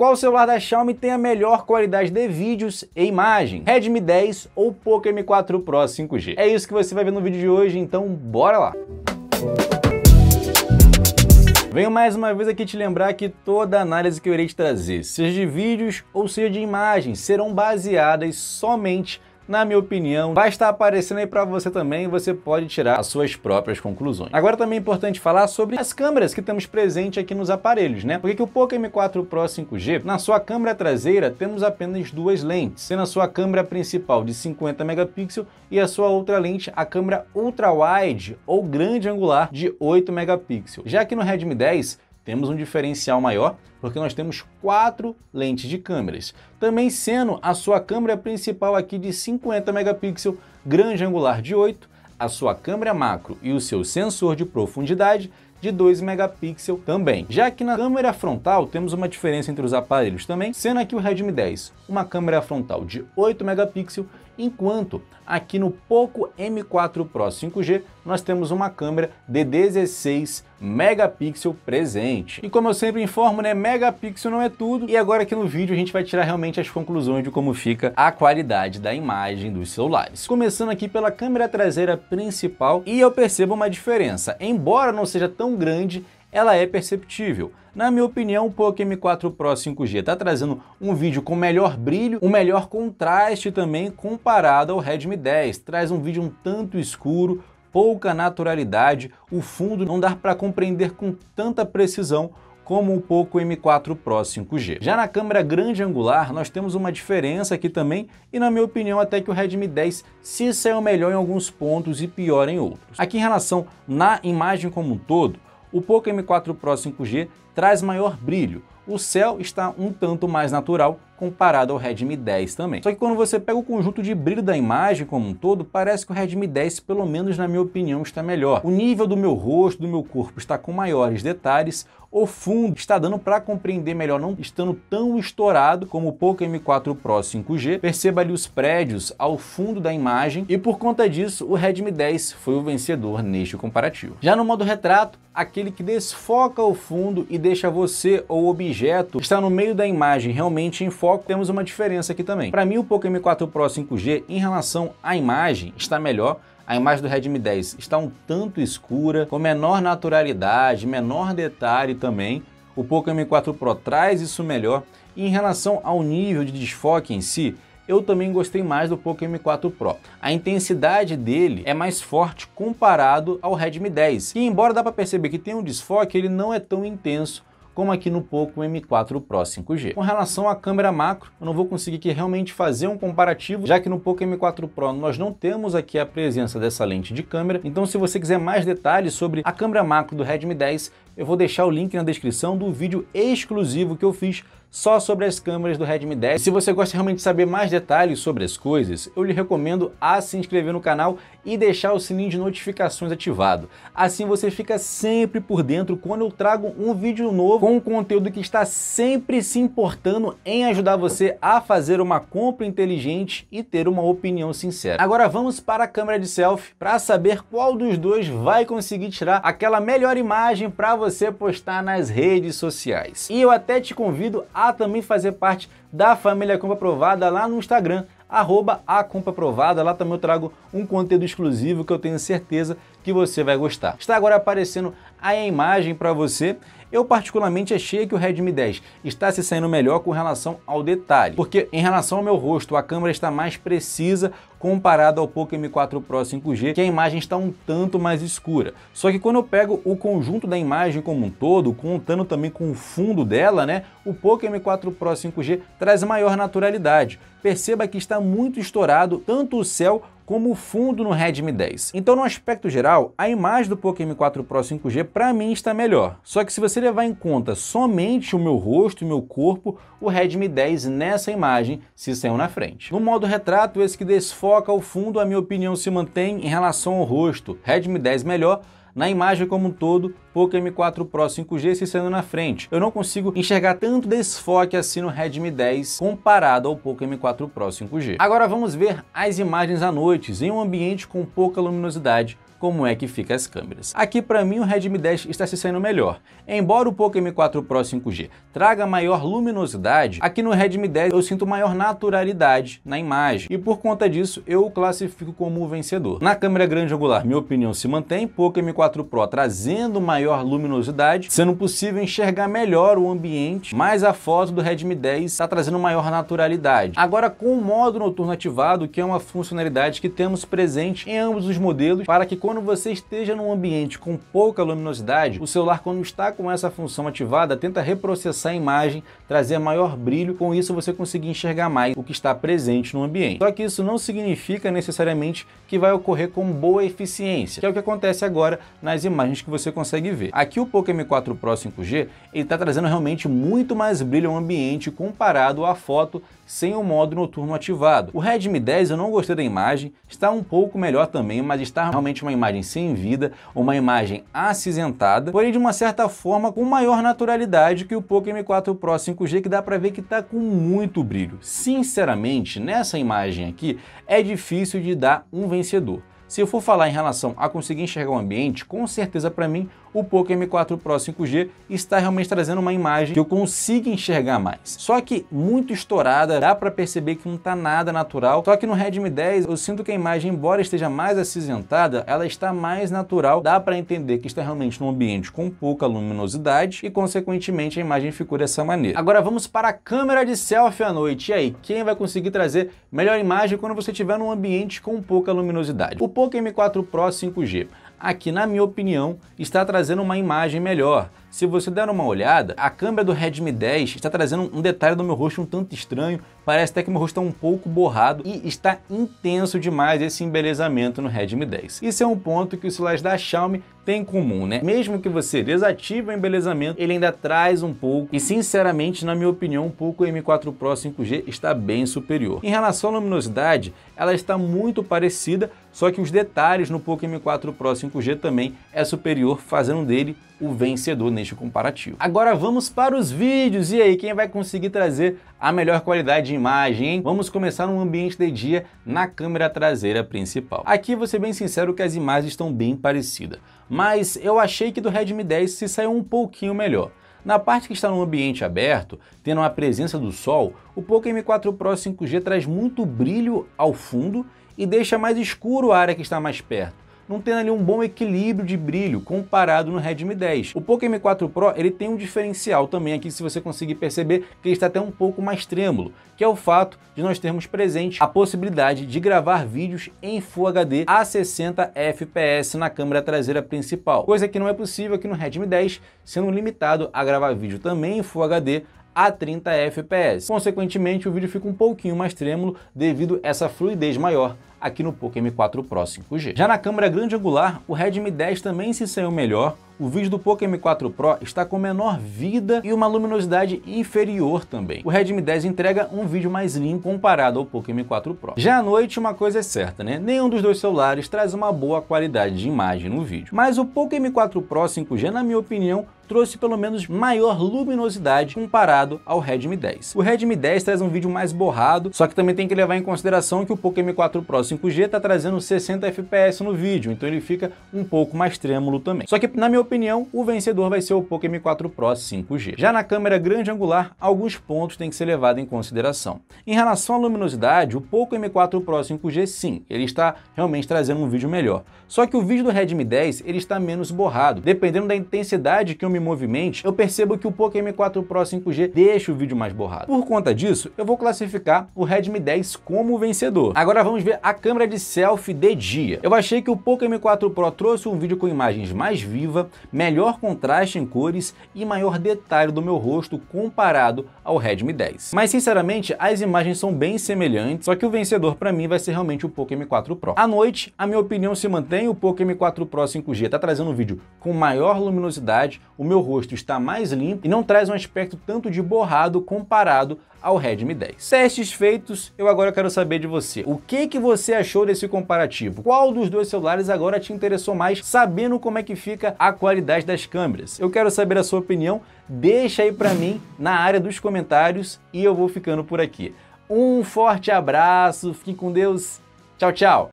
Qual celular da Xiaomi tem a melhor qualidade de vídeos e imagem? Redmi 10 ou Poco M4 Pro 5G? É isso que você vai ver no vídeo de hoje, então bora lá! Venho mais uma vez aqui te lembrar que toda análise que eu irei te trazer, seja de vídeos ou seja de imagens, serão baseadas somente na minha opinião, vai estar aparecendo aí para você também, você pode tirar as suas próprias conclusões. Agora também é importante falar sobre as câmeras que temos presente aqui nos aparelhos, né? Porque que o Poco M4 Pro 5G, na sua câmera traseira temos apenas duas lentes, sendo a sua câmera principal de 50 megapixels e a sua outra lente, a câmera ultra wide ou grande angular de 8 megapixels. Já que no Redmi 10 temos um diferencial maior porque nós temos quatro lentes de câmeras, também sendo a sua câmera principal aqui de 50 megapixels, grande angular de 8, a sua câmera macro e o seu sensor de profundidade de 2 megapixels também. Já que na câmera frontal temos uma diferença entre os aparelhos também, sendo aqui o Redmi 10 uma câmera frontal de 8 megapixels, enquanto aqui no Poco M4 Pro 5G nós temos uma câmera de 16 megapixels presente. E como eu sempre informo, né, megapixel não é tudo. E agora aqui no vídeo a gente vai tirar realmente as conclusões de como fica a qualidade da imagem dos celulares. Começando aqui pela câmera traseira principal, e eu percebo uma diferença. Embora não seja tão tão grande, ela é perceptível. Na minha opinião, o Poco M4 Pro 5G está trazendo um vídeo com melhor brilho, um melhor contraste também comparado ao Redmi 10. Traz um vídeo um tanto escuro, pouca naturalidade, o fundo não dá para compreender com tanta precisão como o Poco M4 Pro 5G. Já na câmera grande angular, nós temos uma diferença aqui também, e na minha opinião até que o Redmi 10 se saiu melhor em alguns pontos e pior em outros. Aqui em relação na imagem como um todo, o Poco M4 Pro 5G traz maior brilho, o céu está um tanto mais natural comparado ao Redmi 10 também. Só que quando você pega o conjunto de brilho da imagem como um todo, parece que o Redmi 10, pelo menos na minha opinião, está melhor. O nível do meu rosto, do meu corpo está com maiores detalhes, o fundo está dando para compreender melhor, não estando tão estourado como o Poco M4 Pro 5G. Perceba ali os prédios ao fundo da imagem e por conta disso o Redmi 10 foi o vencedor neste comparativo. Já no modo retrato, aquele que desfoca o fundo e deixa você ou o objeto objeto está no meio da imagem realmente em foco, temos uma diferença aqui também. Para mim, o Poco M4 Pro 5G, em relação à imagem, está melhor, a imagem do Redmi 10 está um tanto escura, com menor naturalidade, menor detalhe também. O Poco M4 Pro traz isso melhor. E em relação ao nível de desfoque em si, eu também gostei mais do Poco M4 Pro. A intensidade dele é mais forte comparado ao Redmi 10. E embora dá para perceber que tem um desfoque, ele não é tão intenso como aqui no Poco M4 Pro 5G. Com relação à câmera macro, eu não vou conseguir aqui realmente fazer um comparativo, já que no Poco M4 Pro nós não temos aqui a presença dessa lente de câmera, então se você quiser mais detalhes sobre a câmera macro do Redmi 10, eu vou deixar o link na descrição do vídeo exclusivo que eu fiz só sobre as câmeras do Redmi 10. E se você gosta realmente de saber mais detalhes sobre as coisas, eu lhe recomendo a ah, se inscrever no canal e deixar o sininho de notificações ativado. Assim você fica sempre por dentro quando eu trago um vídeo novo com um conteúdo que está sempre se importando em ajudar você a fazer uma compra inteligente e ter uma opinião sincera. Agora vamos para a câmera de selfie para saber qual dos dois vai conseguir tirar aquela melhor imagem para você postar nas redes sociais. E eu até te convido a também fazer parte da família Compra Aprovada lá no Instagram, arroba a Compra Aprovada. Lá também eu trago um conteúdo exclusivo que eu tenho certeza que você vai gostar. Está agora aparecendo a imagem para você. Eu particularmente achei que o Redmi 10 está se saindo melhor com relação ao detalhe, porque em relação ao meu rosto a câmera está mais precisa comparada ao Poco M4 Pro 5G, que a imagem está um tanto mais escura. Só que quando eu pego o conjunto da imagem como um todo, contando também com o fundo dela, né, o Poco M4 Pro 5G traz maior naturalidade. Perceba que está muito estourado tanto o céu como o fundo no Redmi 10. Então, no aspecto geral, a imagem do Poco M4 Pro 5G para mim está melhor. Só que se você levar em conta somente o meu rosto e meu corpo, o Redmi 10 nessa imagem se saiu na frente. No modo retrato, esse que desfoca o fundo, a minha opinião se mantém em relação ao rosto. Redmi 10 melhor, na imagem como um todo, Poco M4 Pro 5G se sendo na frente. Eu não consigo enxergar tanto desfoque assim no Redmi 10 comparado ao Poco M4 Pro 5G. Agora vamos ver as imagens à noite, em um ambiente com pouca luminosidade como é que fica as câmeras. Aqui para mim o Redmi 10 está se saindo melhor. Embora o Poco M4 Pro 5G traga maior luminosidade, aqui no Redmi 10 eu sinto maior naturalidade na imagem e por conta disso eu o classifico como o vencedor. Na câmera grande angular minha opinião se mantém, Poco M4 Pro trazendo maior luminosidade, sendo possível enxergar melhor o ambiente, mas a foto do Redmi 10 está trazendo maior naturalidade. Agora com o modo noturno ativado, que é uma funcionalidade que temos presente em ambos os modelos para que quando você esteja num ambiente com pouca luminosidade, o celular quando está com essa função ativada, tenta reprocessar a imagem, trazer maior brilho, com isso você conseguir enxergar mais o que está presente no ambiente. Só que isso não significa necessariamente que vai ocorrer com boa eficiência, que é o que acontece agora nas imagens que você consegue ver. Aqui o Poco M4 Pro 5G, ele está trazendo realmente muito mais brilho ao ambiente comparado à foto sem o modo noturno ativado. O Redmi 10 eu não gostei da imagem, está um pouco melhor também, mas está realmente uma imagem imagem sem vida, uma imagem acinzentada, porém de uma certa forma com maior naturalidade que o Poco M4 Pro 5G, que dá para ver que está com muito brilho. Sinceramente, nessa imagem aqui, é difícil de dar um vencedor. Se eu for falar em relação a conseguir enxergar o ambiente, com certeza para mim o Poco M4 Pro 5G está realmente trazendo uma imagem que eu consigo enxergar mais. Só que muito estourada, dá para perceber que não está nada natural. Só que no Redmi 10 eu sinto que a imagem, embora esteja mais acinzentada, ela está mais natural. Dá para entender que está realmente num ambiente com pouca luminosidade e consequentemente a imagem ficou dessa maneira. Agora vamos para a câmera de selfie à noite. E aí, quem vai conseguir trazer melhor imagem quando você estiver num ambiente com pouca luminosidade? O Poco M4 Pro 5G aqui na minha opinião, está trazendo uma imagem melhor, se você der uma olhada, a câmera do Redmi 10 está trazendo um detalhe do meu rosto um tanto estranho, parece até que meu rosto está é um pouco borrado e está intenso demais esse embelezamento no Redmi 10. Isso é um ponto que os celulares da Xiaomi têm em comum, né? Mesmo que você desative o embelezamento, ele ainda traz um pouco e sinceramente, na minha opinião, um pouco o M4 Pro 5G está bem superior. Em relação à luminosidade, ela está muito parecida, só que os detalhes no Poco M4 Pro 5G também é superior, fazendo dele o vencedor neste comparativo. Agora vamos para os vídeos. E aí, quem vai conseguir trazer a melhor qualidade de imagem, hein? Vamos começar no ambiente de dia, na câmera traseira principal. Aqui, vou ser bem sincero que as imagens estão bem parecidas. Mas eu achei que do Redmi 10 se saiu um pouquinho melhor. Na parte que está no ambiente aberto, tendo a presença do sol, o Poco M4 Pro 5G traz muito brilho ao fundo e deixa mais escuro a área que está mais perto não tendo ali um bom equilíbrio de brilho comparado no Redmi 10. O Poco M4 Pro ele tem um diferencial também aqui, se você conseguir perceber, que ele está até um pouco mais trêmulo, que é o fato de nós termos presente a possibilidade de gravar vídeos em Full HD a 60 FPS na câmera traseira principal, coisa que não é possível aqui no Redmi 10, sendo limitado a gravar vídeo também em Full HD a 30 fps. Consequentemente, o vídeo fica um pouquinho mais trêmulo devido a essa fluidez maior aqui no Poco M4 Pro 5G. Já na câmera grande angular, o Redmi 10 também se saiu melhor. O vídeo do Poco M4 Pro está com menor vida e uma luminosidade inferior também. O Redmi 10 entrega um vídeo mais limpo comparado ao Poco M4 Pro. Já à noite, uma coisa é certa, né? Nenhum dos dois celulares traz uma boa qualidade de imagem no vídeo. Mas o Poco M4 Pro 5G, na minha opinião, trouxe pelo menos maior luminosidade comparado ao Redmi 10. O Redmi 10 traz um vídeo mais borrado, só que também tem que levar em consideração que o Poco M4 Pro 5G está trazendo 60 FPS no vídeo, então ele fica um pouco mais trêmulo também. Só que, na minha opinião, o vencedor vai ser o Poco M4 Pro 5G. Já na câmera grande angular, alguns pontos têm que ser levados em consideração. Em relação à luminosidade, o Poco M4 Pro 5G sim, ele está realmente trazendo um vídeo melhor. Só que o vídeo do Redmi 10 ele está menos borrado, dependendo da intensidade que o me movimente, eu percebo que o Poco M4 Pro 5G deixa o vídeo mais borrado. Por conta disso, eu vou classificar o Redmi 10 como vencedor. Agora vamos ver a câmera de selfie de dia. Eu achei que o Poco M4 Pro trouxe um vídeo com imagens mais viva, melhor contraste em cores e maior detalhe do meu rosto comparado ao Redmi 10. Mas sinceramente, as imagens são bem semelhantes, só que o vencedor para mim vai ser realmente o Poco M4 Pro. À noite, a minha opinião se mantém, o Poco M4 Pro 5G está trazendo um vídeo com maior luminosidade, o meu rosto está mais limpo e não traz um aspecto tanto de borrado comparado ao Redmi 10. Testes feitos, eu agora quero saber de você. O que que você achou desse comparativo? Qual dos dois celulares agora te interessou mais, sabendo como é que fica a qualidade das câmeras? Eu quero saber a sua opinião, deixa aí para mim na área dos comentários e eu vou ficando por aqui. Um forte abraço, fique com Deus, tchau, tchau!